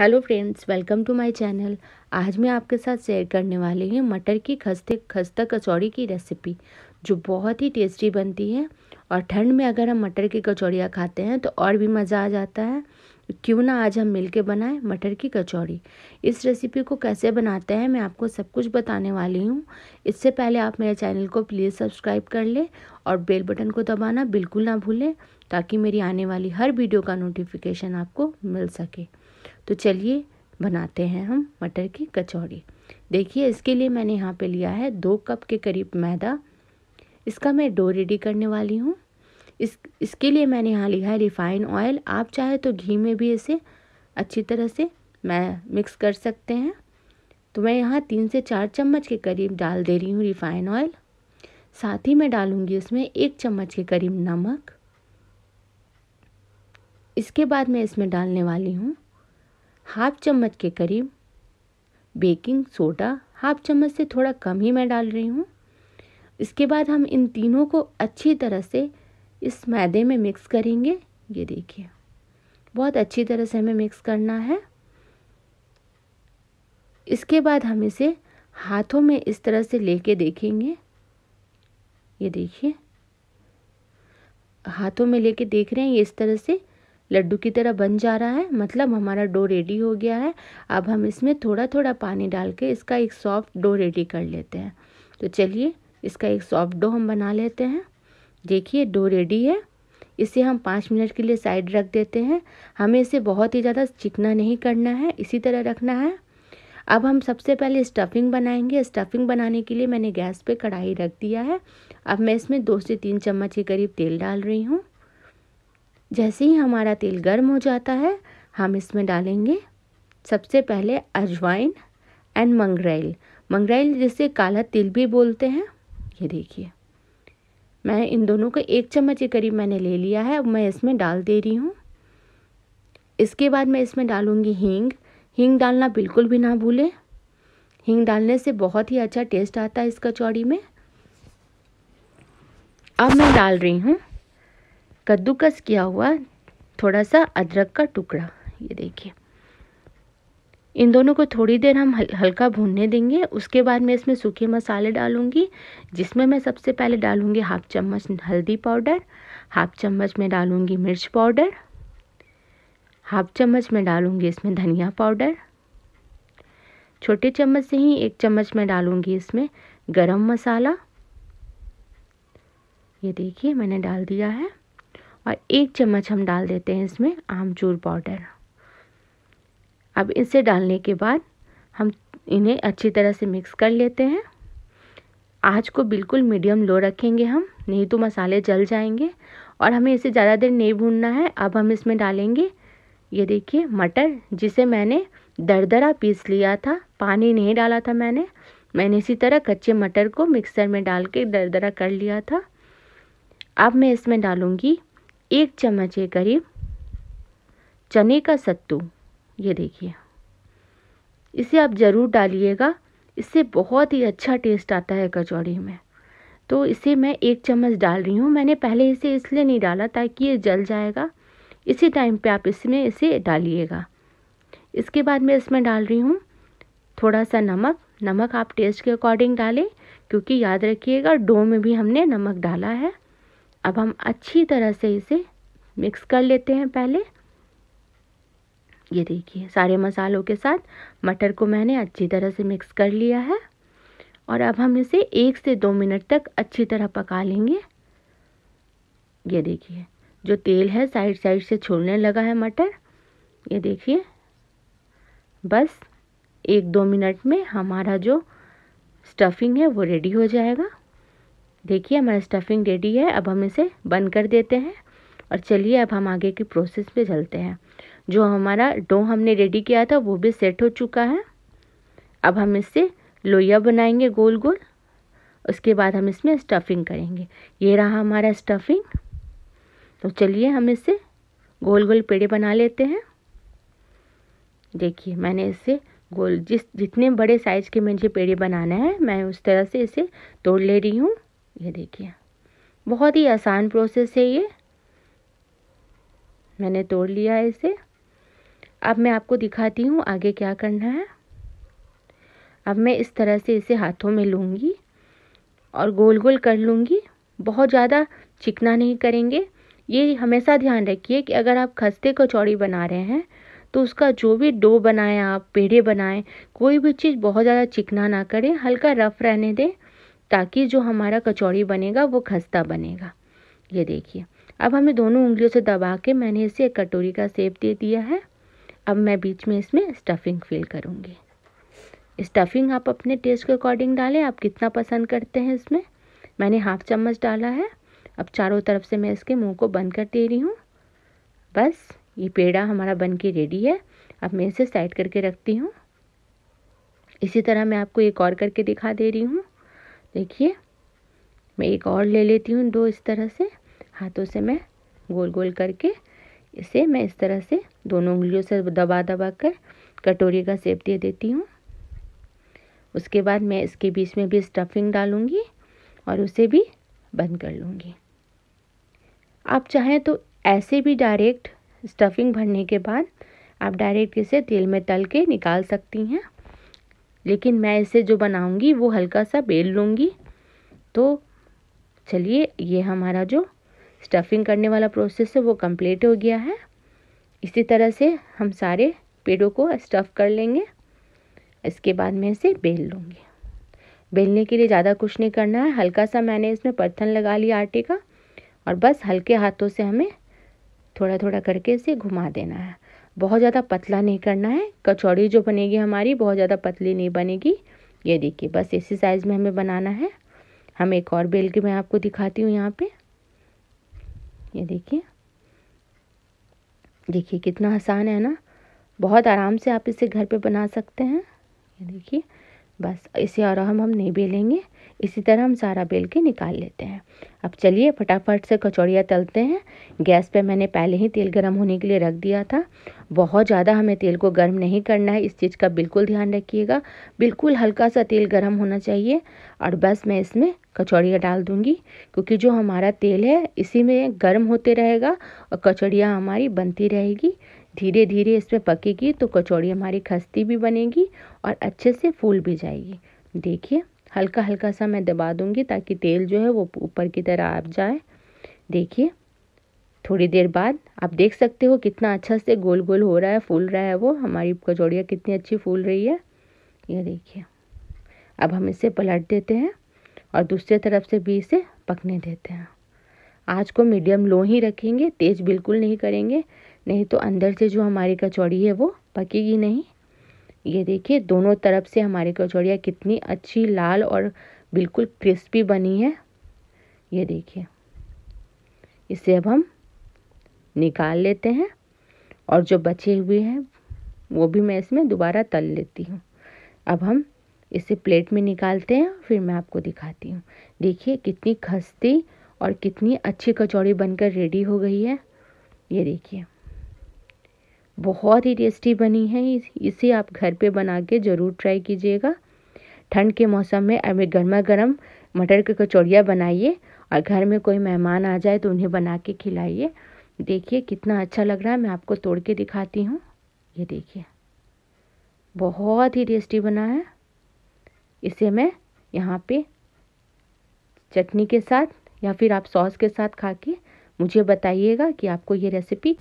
hello friends welcome to my channel आज मैं आपके साथ शेयर करने वाली हूँ मटर की खस्ते खस्ता कचौड़ी की रेसिपी जो बहुत ही टेस्टी बनती है और ठंड में अगर हम मटर की कचौड़ियाँ खाते हैं तो और भी मज़ा आ जाता है क्यों ना आज हम मिलके बनाएं मटर की कचौड़ी इस रेसिपी को कैसे बनाते हैं मैं आपको सब कुछ बताने वाली हूँ इससे पहले आप मेरे चैनल को प्लीज़ सब्सक्राइब कर लें और बेल बटन को दबाना बिल्कुल ना भूलें ताकि मेरी आने वाली हर वीडियो का नोटिफिकेशन आपको मिल सके तो चलिए बनाते हैं हम मटर की कचौड़ी देखिए इसके लिए मैंने यहाँ पे लिया है दो कप के करीब मैदा इसका मैं डो रेडी करने वाली हूँ इस इसके लिए मैंने यहाँ लिया है रिफाइन ऑयल आप चाहे तो घी में भी इसे अच्छी तरह से मैं मिक्स कर सकते हैं तो मैं यहाँ तीन से चार चम्मच के करीब डाल दे रही हूँ रिफाइन ऑयल साथ ही मैं डालूँगी इसमें एक चम्मच के करीब नमक इसके बाद मैं इसमें डालने वाली हूँ हाफ चम्मच के करीब बेकिंग सोडा हाफ चम्मच से थोड़ा कम ही मैं डाल रही हूँ इसके बाद हम इन तीनों को अच्छी तरह से इस मैदे में मिक्स करेंगे ये देखिए बहुत अच्छी तरह से हमें मिक्स करना है इसके बाद हम इसे हाथों में इस तरह से लेके देखेंगे ये देखिए हाथों में लेके देख रहे हैं ये इस तरह से लड्डू की तरह बन जा रहा है मतलब हमारा डो रेडी हो गया है अब हम इसमें थोड़ा थोड़ा पानी डाल के इसका एक सॉफ्ट डो रेडी कर लेते हैं तो चलिए इसका एक सॉफ्ट डो हम बना लेते हैं देखिए डो रेडी है इसे हम पाँच मिनट के लिए साइड रख देते हैं हमें इसे बहुत ही ज़्यादा चिकना नहीं करना है इसी तरह रखना है अब हम सबसे पहले स्टफिंग बनाएंगे स्टफिंग बनाने के लिए मैंने गैस पे कढ़ाई रख दिया है अब मैं इसमें दो से तीन चम्मच के करीब तेल डाल रही हूँ जैसे ही हमारा तेल गर्म हो जाता है हम इसमें डालेंगे सबसे पहले अजवाइन एंड मंगरेल मंगरेल जिसे काला तिल भी बोलते हैं ये देखिए मैं इन दोनों को एक चम्मच के करीब मैंने ले लिया है अब मैं इसमें डाल दे रही हूँ इसके बाद मैं इसमें डालूँगी हींग हींग डालना बिल्कुल भी ना भूलें हींग डालने से बहुत ही अच्छा टेस्ट आता है इस कचौड़ी में अब मैं डाल रही हूँ कद्दूकस किया हुआ थोड़ा सा अदरक का टुकड़ा ये देखिए इन दोनों को थोड़ी देर हम हल्का भूनने देंगे उसके बाद मैं इसमें सूखे मसाले डालूंगी जिसमें मैं सबसे पहले डालूंगी हाफ चम्मच हल्दी पाउडर हाफ चम्मच में डालूंगी मिर्च पाउडर हाफ चम्मच में डालूंगी इसमें धनिया पाउडर छोटे चम्मच से ही एक चम्मच में डालूंगी इसमें गरम मसाला ये देखिए मैंने डाल दिया है और एक चम्मच हम डाल देते हैं इसमें आमचूर पाउडर अब इसे डालने के बाद हम इन्हें अच्छी तरह से मिक्स कर लेते हैं आज को बिल्कुल मीडियम लो रखेंगे हम नहीं तो मसाले जल जाएंगे और हमें इसे ज़्यादा देर नहीं भूनना है अब हम इसमें डालेंगे ये देखिए मटर जिसे मैंने दरदरा पीस लिया था पानी नहीं डाला था मैंने मैंने इसी तरह कच्चे मटर को मिक्सर में डाल के दरदरा कर लिया था अब मैं इसमें डालूँगी एक चम्मच के करीब चने का सत्तू ये देखिए इसे आप ज़रूर डालिएगा इससे बहुत ही अच्छा टेस्ट आता है कचौड़ी में तो इसे मैं एक चम्मच डाल रही हूँ मैंने पहले इसे इसलिए नहीं डाला ताकि ये जल जाएगा इसी टाइम पे आप इसमें इसे डालिएगा इसके बाद मैं इसमें डाल रही हूँ थोड़ा सा नमक नमक आप टेस्ट के अकॉर्डिंग डालें क्योंकि याद रखिएगा डो में भी हमने नमक डाला है अब हम अच्छी तरह से इसे मिक्स कर लेते हैं पहले ये देखिए सारे मसालों के साथ मटर को मैंने अच्छी तरह से मिक्स कर लिया है और अब हम इसे एक से दो मिनट तक अच्छी तरह पका लेंगे ये देखिए जो तेल है साइड साइड से छोड़ने लगा है मटर ये देखिए बस एक दो मिनट में हमारा जो स्टफिंग है वो रेडी हो जाएगा देखिए हमारा स्टफिंग रेडी है अब हम इसे बंद कर देते हैं और चलिए अब हम आगे की प्रोसेस पे चलते हैं जो हमारा डो हमने रेडी किया था वो भी सेट हो चुका है अब हम इससे लोइया बनाएंगे गोल गोल उसके बाद हम इसमें स्टफिंग करेंगे ये रहा हमारा स्टफिंग तो चलिए हम इसे गोल गोल पेड़े बना लेते हैं देखिए मैंने इसे गोल जिस जितने बड़े साइज़ के मुझे पेड़े बनाना है मैं उस तरह से इसे तोड़ ले रही हूँ ये देखिए बहुत ही आसान प्रोसेस है ये मैंने तोड़ लिया है इसे अब मैं आपको दिखाती हूँ आगे क्या करना है अब मैं इस तरह से इसे हाथों में लूँगी और गोल गोल कर लूँगी बहुत ज़्यादा चिकना नहीं करेंगे ये हमेशा ध्यान रखिए कि अगर आप खस्ते कचौड़ी बना रहे हैं तो उसका जो भी डो बनाएं आप पेड़े बनाएं कोई भी चीज़ बहुत ज़्यादा चिकना ना करें हल्का रफ़ रहने दें ताकि जो हमारा कचौड़ी बनेगा वो खस्ता बनेगा ये देखिए अब हमें दोनों उंगलियों से दबा के मैंने इसे एक कटोरी का सेप दे दिया है अब मैं बीच में इसमें स्टफिंग फिल करूँगी स्टफिंग आप अपने टेस्ट के अकॉर्डिंग डालें आप कितना पसंद करते हैं इसमें मैंने हाफ चम्मच डाला है अब चारों तरफ से मैं इसके मुंह को बंद कर दे रही हूँ बस ये पेड़ा हमारा बन के रेडी है अब मैं इसे साइड करके रखती हूँ इसी तरह मैं आपको एक और करके दिखा दे रही हूँ देखिए मैं एक और ले लेती हूँ दो इस तरह से हाथों से मैं गोल गोल करके इसे मैं इस तरह से दोनों उंगलियों से दबा दबा कर कटोरी का सेप दे देती हूँ उसके बाद मैं इसके बीच में भी स्टफिंग डालूँगी और उसे भी बंद कर लूँगी आप चाहें तो ऐसे भी डायरेक्ट स्टफिंग भरने के बाद आप डायरेक्ट इसे तेल में तल के निकाल सकती हैं लेकिन मैं इसे जो बनाऊंगी वो हल्का सा बेल लूँगी तो चलिए ये हमारा जो स्टफिंग करने वाला प्रोसेस है वो कंप्लीट हो गया है इसी तरह से हम सारे पेड़ों को स्टफ़ कर लेंगे इसके बाद मैं इसे बेल लूँगी बेलने के लिए ज़्यादा कुछ नहीं करना है हल्का सा मैंने इसमें पर्थन लगा लिया आटे का और बस हल्के हाथों से हमें थोड़ा थोड़ा करके इसे घुमा देना है बहुत ज़्यादा पतला नहीं करना है कचौड़ी जो बनेगी हमारी बहुत ज़्यादा पतली नहीं बनेगी ये देखिए बस इसी साइज़ में हमें बनाना है हम एक और बेल के मैं आपको दिखाती हूँ यहाँ पे ये देखिए देखिए कितना आसान है ना बहुत आराम से आप इसे घर पे बना सकते हैं ये देखिए बस इसे और हम हम नहीं बेलेंगे इसी तरह हम सारा बेल के निकाल लेते हैं अब चलिए फटाफट से कचौड़ियाँ तलते हैं गैस पे मैंने पहले ही तेल गर्म होने के लिए रख दिया था बहुत ज़्यादा हमें तेल को गर्म नहीं करना है इस चीज़ का बिल्कुल ध्यान रखिएगा बिल्कुल हल्का सा तेल गर्म होना चाहिए और बस मैं इसमें कचौड़ियाँ डाल दूँगी क्योंकि जो हमारा तेल है इसी में गर्म होते रहेगा और कचौड़ियाँ हमारी बनती रहेगी धीरे धीरे इस पर पकेगी तो कचौड़ी हमारी खस्ती भी बनेगी और अच्छे से फूल भी जाएगी देखिए हल्का हल्का सा मैं दबा दूंगी ताकि तेल जो है वो ऊपर की तरह आ जाए देखिए थोड़ी देर बाद आप देख सकते हो कितना अच्छा से गोल गोल हो रहा है फूल रहा है वो हमारी कचौड़ियाँ कितनी अच्छी फूल रही है ये देखिए अब हम इसे पलट देते हैं और दूसरे तरफ से भी इसे पकने देते हैं आज को मीडियम लो ही रखेंगे तेज़ बिल्कुल नहीं करेंगे नहीं तो अंदर से जो हमारी कचौड़ी है वो पकेगी नहीं ये देखिए दोनों तरफ से हमारी कचौड़ियाँ कितनी अच्छी लाल और बिल्कुल क्रिस्पी बनी है ये देखिए इसे अब हम निकाल लेते हैं और जो बचे हुए हैं वो भी मैं इसमें दोबारा तल लेती हूँ अब हम इसे प्लेट में निकालते हैं फिर मैं आपको दिखाती हूँ देखिए कितनी खस्ती और कितनी अच्छी कचौड़ी बनकर रेडी हो गई है ये देखिए बहुत ही टेस्टी बनी है इसे आप घर पे बना के ज़रूर ट्राई कीजिएगा ठंड के मौसम में अभी गर्मा गर्म मटर की कचौड़ियाँ बनाइए और घर में कोई मेहमान आ जाए तो उन्हें बना के खिलाइए देखिए कितना अच्छा लग रहा है मैं आपको तोड़ के दिखाती हूँ ये देखिए बहुत ही टेस्टी बना है इसे मैं यहाँ पे चटनी के साथ या फिर आप सॉस के साथ खा के मुझे बताइएगा कि आपको ये रेसिपी